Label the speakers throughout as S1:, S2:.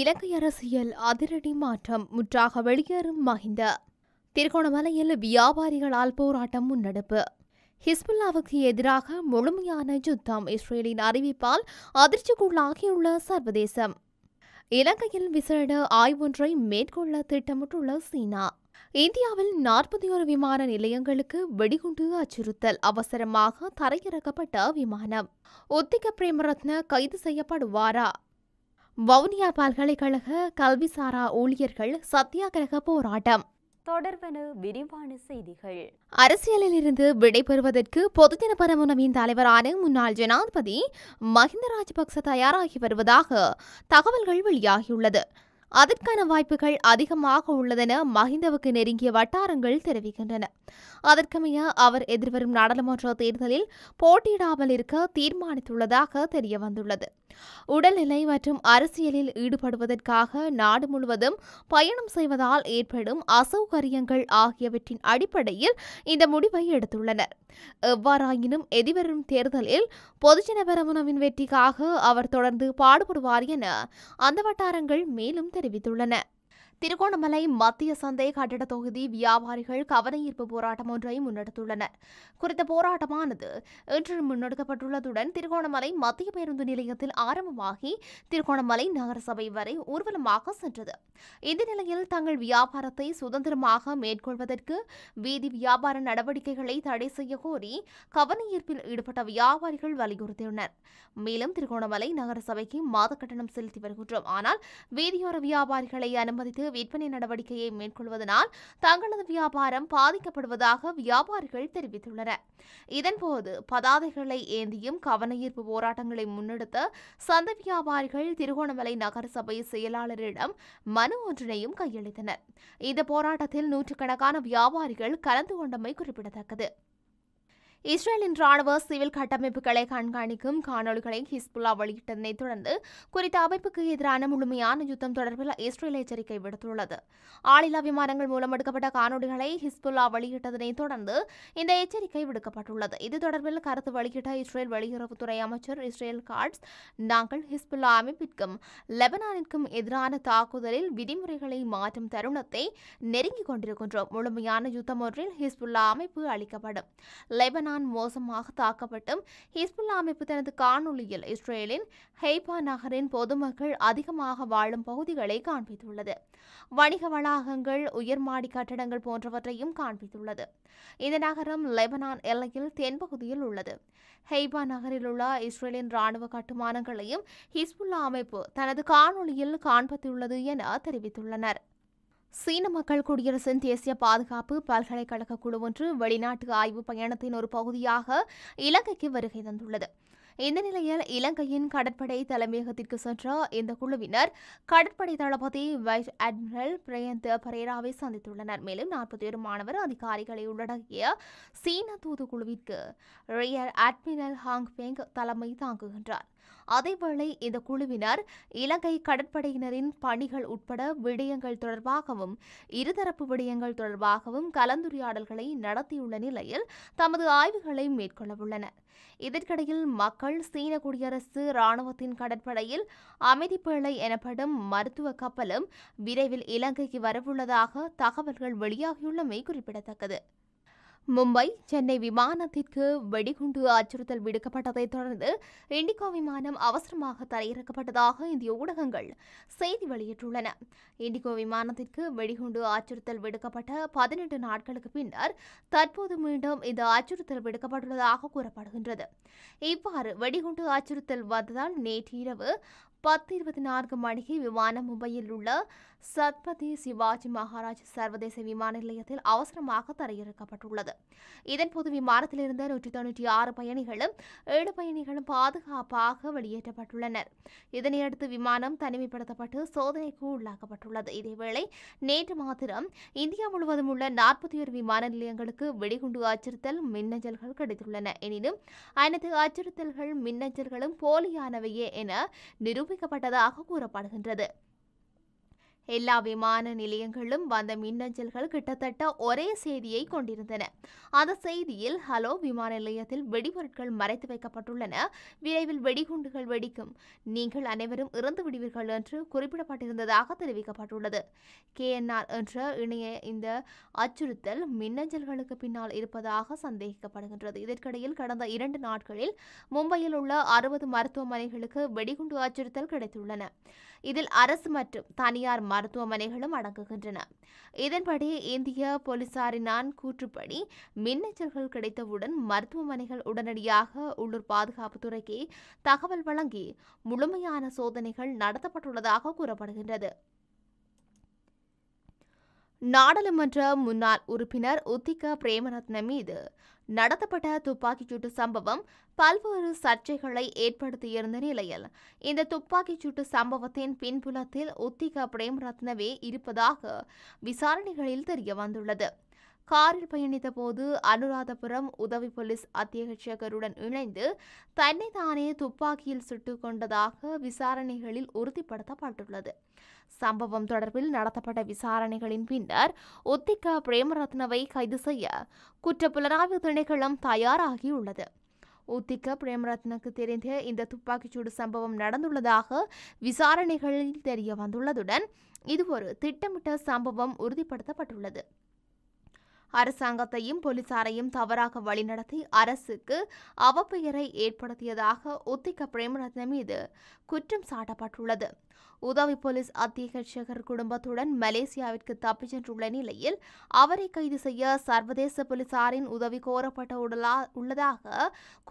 S1: இலங்கை அரசியல் அதிரடி மாற்றம் முற்றாக வெளியேறும் மஹிந்த திருகோணமலையில் வியாபாரிகளால் போராட்டம் முன்னெடுப்பு ஹிஸ்புல்லாவுக்கு எதிராக முழுமையான யுத்தம் இஸ்ரேலின் அறிவிப்பால் அதிர்ச்சிக்குள்ளாகியுள்ள சர்வதேசம் இலங்கையில் விசேட ஆய்வொன்றை மேற்கொள்ள திட்டமிட்டுள்ள சீனா இந்தியாவில் நாற்பத்தி ஒரு விமான நிலையங்களுக்கு வெடிகுண்டு அச்சுறுத்தல் அவசரமாக தரையிறக்கப்பட்ட விமானம் ஒத்திக பிரேமரத்ன கைது செய்யப்படுவாரா வவுனியா பல்கலைக்கழக கல்விசாரா ஊழியர்கள் சத்தியாகிரக போராட்டம் தொடர்பென விரிவான செய்திகள் அரசியலில் இருந்து விடைபெறுவதற்கு பொதுஜன பரமுனவின் தலைவரான முன்னாள் ஜனாதிபதி மஹிந்த ராஜபக்ச தயாராகி வருவதாக தகவல்கள் வெளியாகியுள்ளது அதற்கான வாய்ப்புகள் அதிகமாக உள்ளதென மஹிந்தவுக்கு நெருங்கிய வட்டாரங்கள் தெரிவிக்கின்றன அதற்கமைய அவர் எதிர்வரும் நாடாளுமன்ற தேர்தலில் போட்டியிடாமல் இருக்க தீர்மானித்துள்ளதாக தெரிய வந்துள்ளது உடல்நிலை மற்றும் அரசியலில் ஈடுபடுவதற்காக நாடு முழுவதும் பயணம் செய்வதால் ஏற்படும் அசௌகரியங்கள் ஆகியவற்றின் அடிப்படையில் இந்த முடிவை எடுத்துள்ளனர் எவ்வாறாயினும் எதிர்வரும் தேர்தலில் பொதுஜன பெரமுனவின் வெற்றிக்காக அவர் தொடர்ந்து பாடுபடுவார் என அந்த வட்டாரங்கள் மேலும் தெரிவித்துள்ளன திருகோணமலை மத்திய சந்தை கட்டட தொகுதி வியாபாரிகள் கவனஈர்ப்பு போராட்டம் ஒன்றை முன்னெடுத்துள்ளனர் குறித்த போராட்டமானது இன்று முன்னெடுக்கப்பட்டுள்ளதுடன் திருகோணமலை மத்திய பேருந்து நிலையத்தில் ஆரம்பமாகி திருகோணமலை நகரசபை வரை ஊர்வலமாக சென்றது இந்த நிலையில் தங்கள் வியாபாரத்தை சுதந்திரமாக மேற்கொள்வதற்கு வீதி வியாபார நடவடிக்கைகளை தடை செய்ய கோரி கவனஈர்ப்பில் ஈடுபட்ட வியாபாரிகள் வலியுறுத்தியுள்ளனர் மேலும் திருகோணமலை நகரசபைக்கு மாத கட்டணம் செலுத்தி வருகின்றோம் ஆனால் வீதியோர வியாபாரிகளை அனுமதித்து விற்பனை நடவடிக்கையை மேற்கொள்வதனால் தங்களது வியாபாரம் பாதிக்கப்படுவதாக வியாபாரிகள் தெரிவித்துள்ளனர் இதன்போது பதாதைகளை ஏந்தியும் கவனஈர்ப்பு போராட்டங்களை முன்னெடுத்த சந்தை வியாபாரிகள் திருகோணமலை நகரசபை செயலாளரிடம் மனு ஒன்றினையும் கையளித்தனர் இந்த போராட்டத்தில் நூற்றுக்கணக்கான வியாபாரிகள் கலந்து கொண்டமை குறிப்பிடத்தக்கது இஸ்ரேலின் ராணுவ சிவில் கட்டமைப்புகளை கண்காணிக்கும் காணொலிகளை ஹிஸ்புல்லா வெளியிட்டதனைத் தொடர்ந்து குறித்த அமைப்புக்கு எதிரான முழுமையான யுத்தம் தொடர்பில் இஸ்ரேல் எச்சரிக்கை விடுத்துள்ளது ஆளில்லா விமானங்கள் மூலம் எடுக்கப்பட்ட காணொலிகளை ஹிஸ்புல்லா வெளியிட்டதனைத் தொடர்ந்து இந்த எச்சரிக்கை விடுக்கப்பட்டுள்ளது இது தொடர்பில் கருத்து வெளியிட்ட இஸ்ரேல் வெளியுறவுத்துறை அமைச்சர் இஸ்ரேல் கார்ட்ஸ் நாங்கள் ஹிஸ்புல்லா அமைப்பிற்கும் லெபனானிற்கும் எதிரான தாக்குதலில் விதிமுறைகளை மாற்றும் தருணத்தை நெருங்கிக் கொண்டிருக்கின்றோம் முழுமையான யுத்தம் ஒன்றில் ஹிஸ்புல்லா அமைப்பு அளிக்கப்படும் லெபனான் ஈரான் மோசமாக தாக்கப்பட்டும் ஹிஸ்புல்லா அமைப்பு தனது காணொலியில் இஸ்ரேலின் ஹெய்பா நகரின் பொதுமக்கள் அதிகமாக வாழும் பகுதிகளை காண்பித்துள்ளது வணிக வளாகங்கள் உயர்மாடி கட்டடங்கள் போன்றவற்றையும் காண்பித்துள்ளது இந்த நகரம் லெபனான் எல்லையில் தென்பகுதியில் உள்ளது ஹெய்பா நகரில் உள்ள இஸ்ரேலின் ராணுவ கட்டுமானங்களையும் ஹிஸ்புல்லா அமைப்பு தனது காணொலியில் காண்பித்துள்ளது என தெரிவித்துள்ளனா் சீன மக்கள் குடியரசின் தேசிய பாதுகாப்பு பல்கலைக்கழக குழு ஒன்று வெளிநாட்டு ஆய்வு பயணத்தின் ஒரு பகுதியாக இலங்கைக்கு வருகை தந்துள்ளது இந்த நிலையில் இலங்கையின் கடற்படை தலைமையகத்திற்கு சென்ற இந்த குழுவினர் கடற்படை தளபதி வைஸ் அட்மிரல் பிரயந்த பரேராவை சந்தித்துள்ளனர் மேலும் நாற்பத்தி ஏழு மாணவர் அதிகாரிகளை உள்ளடக்கிய சீன தூதுக்குழுவிற்கு ரியர் அட்மிரல் ஹாங் பெங் தலைமை தாங்குகின்றார் அதேவேளை இந்த குழுவினர் இலங்கை கடற்படையினரின் பணிகள் உட்பட விடயங்கள் தொடர்பாகவும் இருதரப்பு விடயங்கள் தொடர்பாகவும் கலந்துரையாடல்களை நடத்தியுள்ள நிலையில் தமது ஆய்வுகளை மேற்கொள்ளவுள்ளனர் இதற்கிடையில் மக்கள் சீன குடியரசு ராணுவத்தின் கடற்படையில் அமைதிப்பேழை எனப்படும் மருத்துவ கப்பலும் விரைவில் இலங்கைக்கு வரவுள்ளதாக தகவல்கள் வெளியாகியுள்ளமை குறிப்பிடத்தக்கது மும்பை சென்னை விமானத்திற்கு வெடிகுண்டு அச்சுறுத்தல் விடுக்கப்பட்டதைத் தொடர்ந்து இண்டிகோ விமானம் அவசரமாக தரையிறக்கப்பட்டதாக இந்திய ஊடகங்கள் செய்தி வெளியிட்டுள்ளன இண்டிகோ விமானத்திற்கு வெடிகுண்டு அச்சுறுத்தல் விடுக்கப்பட்ட பதினெட்டு நாட்களுக்கு பின்னர் தற்போது மீண்டும் இந்த அச்சுறுத்தல் விடுக்கப்பட்டுள்ளதாக கூறப்படுகின்றது இவ்வாறு வெடிகுண்டு அச்சுறுத்தல் வந்ததால் நேற்றிரவு பத்து இருபத்தி நான்கு மணிக்கு விமானம் மும்பையில் உள்ள சத்பதி சிவாஜி மகாராஜ் சர்வதேச விமான நிலையத்தில் அவசரமாக தரையிறக்கப்பட்டுள்ளது இதன்போது விமானத்தில் இருந்த நூற்றி தொன்னூற்றி ஆறு பயணிகளும் ஏழு பயணிகளும் பாதுகாப்பாக வெளியேற்றப்பட்டுள்ளனர் இதனையடுத்து விமானம் தனிமைப்படுத்தப்பட்டு சோதனைக்கு உள்ளாக்கப்பட்டுள்ளது இதேவேளை நேற்று மாத்திரம் இந்தியா முழுவதும் உள்ள நாற்பத்தி ஒரு விமான நிலையங்களுக்கு வெடிகுண்டு அச்சுறுத்தல் மின்னஞ்சல்கள் கிடைத்துள்ளன எனினும் அனைத்து அச்சுறுத்தல்கள் மின்னஞ்சல்களும் போலியானவையே என நிரூபி தெரிவிக்கப்பட்டதாக கூறப்படுகின்றது எல்லா விமான நிலையங்களும் வந்த மின்னஞ்சல்கள் கிட்டத்தட்ட ஒரே செய்தியை கொண்டிருந்தன அந்த செய்தியில் ஹலோ விமான நிலையத்தில் வெடிபொருட்கள் மறைத்து வைக்கப்பட்டுள்ளன விரைவில் வெடிகுண்டுகள் வெடிக்கும் நீங்கள் அனைவரும் இறந்து விடுவீர்கள் என்று குறிப்பிடப்பட்டிருந்ததாக தெரிவிக்கப்பட்டுள்ளது கேஎன்ஆர் என்ற இணைய இந்த அச்சுறுத்தல் மின்னஞ்சல்களுக்கு பின்னால் இருப்பதாக சந்தேகிக்கப்படுகின்றது இதற்கிடையில் கடந்த இரண்டு நாட்களில் மும்பையில் உள்ள அறுபது மருத்துவமனைகளுக்கு வெடிகுண்டு அச்சுறுத்தல் கிடைத்துள்ளன இதில் அரசு மற்றும் தனியார் மருத்துவமனைகளும் அடங்குகின்றன இதன்படி இந்திய போலீசாரினான் கூற்றுப்படி மின்னஞ்சல்கள் கிடைத்தவுடன் மருத்துவமனைகள் உடனடியாக உள்ளூர் பாதுகாப்புத்துறைக்கு தகவல் வழங்கி முழுமையான சோதனைகள் நடத்தப்பட்டுள்ளதாக கூறப்படுகின்றது நாடாளுமன்ற முன்னாள் உறுப்பினர் உத்திக பிரேமரத்ன மீது நடத்தப்பட்ட துப்பாக்கிச்சூட்டு சம்பவம் பல்வேறு சர்ச்சைகளை ஏற்படுத்தியிருந்த நிலையில் இந்த துப்பாக்கிச்சூட்டு சம்பவத்தின் பின்புலத்தில் உத்திக பிரேம் ரத்னவே இருப்பதாக விசாரணைகளில் தெரியவந்துள்ளது காரில் பயணித்த போது அனுராதபுரம் உதவி போலீஸ் அத்தியட்சகருடன் இணைந்து தன்னை தானே துப்பாக்கியில் சுட்டுக் கொண்டதாக விசாரணைகளில் உறுதிப்படுத்தப்பட்டுள்ளது சம்பவம் தொடர்பில் நடத்தப்பட்ட விசாரணைகளின் பின்னர் ஒத்திக்க பிரேமரத்னவை கைது செய்ய குற்றப்புலனாய்வு திணைக்களம் தயாராகியுள்ளது ஒத்திக்க பிரேமரத்னுக்கு தெரிந்த இந்த துப்பாக்கிச்சூடு சம்பவம் நடந்துள்ளதாக விசாரணைகளில் தெரிய வந்துள்ளதுடன் இது ஒரு திட்டமிட்ட சம்பவம் உறுதிப்படுத்தப்பட்டுள்ளது அரசாங்கத்தையும் போலீசாரையும் தவறாக வழிநடத்தி அரசுக்கு அவப்பெயரை ஏற்படுத்தியதாக உத்திக பிரேமரத்ன மீது குற்றம் சாட்டப்பட்டுள்ளது உதவி போலீஸ் அத்தியட்சகர் குடும்பத்துடன் மலேசியாவிற்கு தப்பிச் சென்றுள்ள நிலையில் அவரை கைது செய்ய சர்வதேச போலீசாரின் உதவி கோரப்பட்ட உள்ளதாக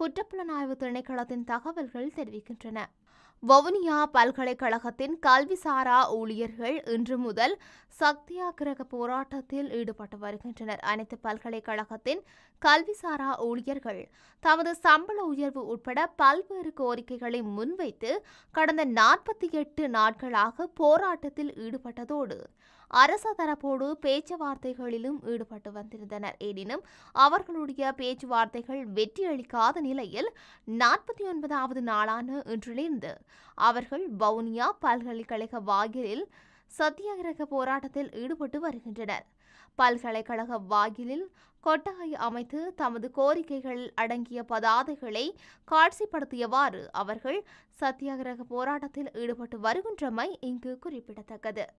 S1: குற்றப்புலனாய்வு திணைக்களத்தின் தகவல்கள் தெரிவிக்கின்றன வவுனியா பல்கலைக்கழகத்தின் கல்விசாரா ஊழியர்கள் இன்று முதல் சத்தியாகிரக போராட்டத்தில் ஈடுபட்டு வருகின்றனர் அனைத்து பல்கலைக்கழகத்தின் கல்விசாரா ஊழியர்கள் தமது சம்பள உயர்வு உட்பட பல்வேறு கோரிக்கைகளை முன்வைத்து கடந்த நாற்பத்தி எட்டு நாட்களாக போராட்டத்தில் ஈடுபட்டதோடு அரச தரப்போடு பேச்சுவார்த்தைகளிலும் ஈடுபட்டு வந்திருந்தனர் எனினும் அவர்களுடைய பேச்சுவார்த்தைகள் வெற்றியளிக்காத நிலையில் நாற்பத்தி ஒன்பதாவது நாளான இன்றிலிருந்து அவர்கள் வவுனியா பல்கலைக்கழக வாயிலில் சத்தியாகிரக போராட்டத்தில் ஈடுபட்டு வருகின்றனர் பல்கலைக்கழக வாயிலில் கொட்டகை அமைத்து தமது கோரிக்கைகள் அடங்கிய பதாதைகளை காட்சிப்படுத்தியவாறு அவர்கள் சத்தியாகிரக போராட்டத்தில் ஈடுபட்டு வருகின்றமை இங்கு குறிப்பிடத்தக்கது